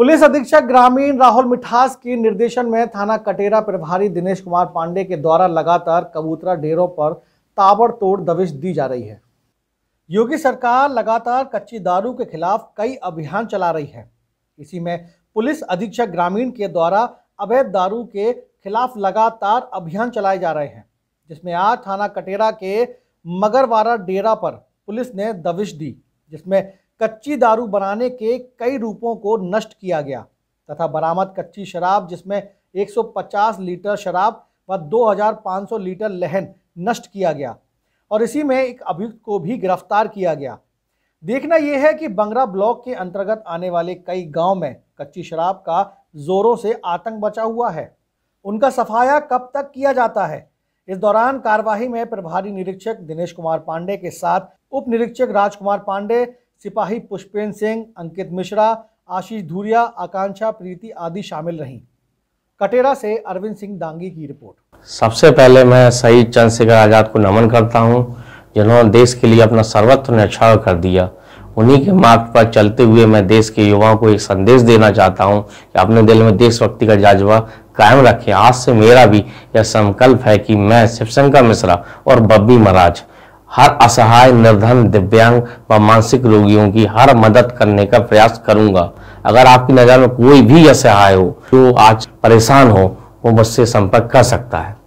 police अधीक्षक ग्रामीण राहुल मिठास के निर्देशन में थाना कटेरा प्रभारी दिनेश कुमार पांडे के द्वारा लगातार कबूतरा डेरों पर ताबड़तोड़ दबिश दी जा रही है योगी सरकार लगातार कच्ची दारू के खिलाफ कई अभियान चला रही है इसी में पुलिस अधीक्षक ग्रामीण के द्वारा अवैध दारू के खिलाफ लगातार अभियान चलाए जा रहे हैं जिसमें आज थाना कटेरा के मगरवारा डेरा पर पुलिस ने दबिश दी जिसमें कच्ची दारू बनाने के कई रूपों को नष्ट किया गया तथा बरामद कच्ची शराब जिसमें 150 लीटर शराब व 2500 लीटर लहन नष्ट किया गया और इसी में एक अभियुक्त को भी गिरफ्तार किया गया देखना यह है कि बंगरा ब्लॉक के अंतर्गत आने वाले कई गांव में कच्ची शराब का जोरों से आतंक बचा हुआ है उनका सफाया कब तक किया जाता है इस दौरान कार्यवाही में प्रभारी निरीक्षक दिनेश कुमार पांडे के साथ उप निरीक्षक राजकुमार पांडे सिपाही पुष्पेंद्र सिंह अंकित मिश्रा आशीष धूरिया आकांक्षा प्रीति आदि शामिल रहीं कटेरा से अरविंद सिंह दांगी की रिपोर्ट सबसे पहले मैं शहीद चंद्रशेखर आज़ाद को नमन करता हूं जिन्होंने देश के लिए अपना सर्वत्र न्यौछावर कर दिया उन्हीं के मार्ग पर चलते हुए मैं देश के युवाओं को एक संदेश देना चाहता हूं कि अपने दिल में देशभक्ति का जाजबा कायम रखें आज से मेरा भी यह संकल्प है कि मैं शिवशंकर मिश्रा और बब्बी महाराज हर असहाय निर्धन दिव्यांग व मानसिक रोगियों की हर मदद करने का प्रयास करूंगा अगर आपकी नज़र में कोई भी असहाय हो जो आज परेशान हो वो मुझसे संपर्क कर सकता है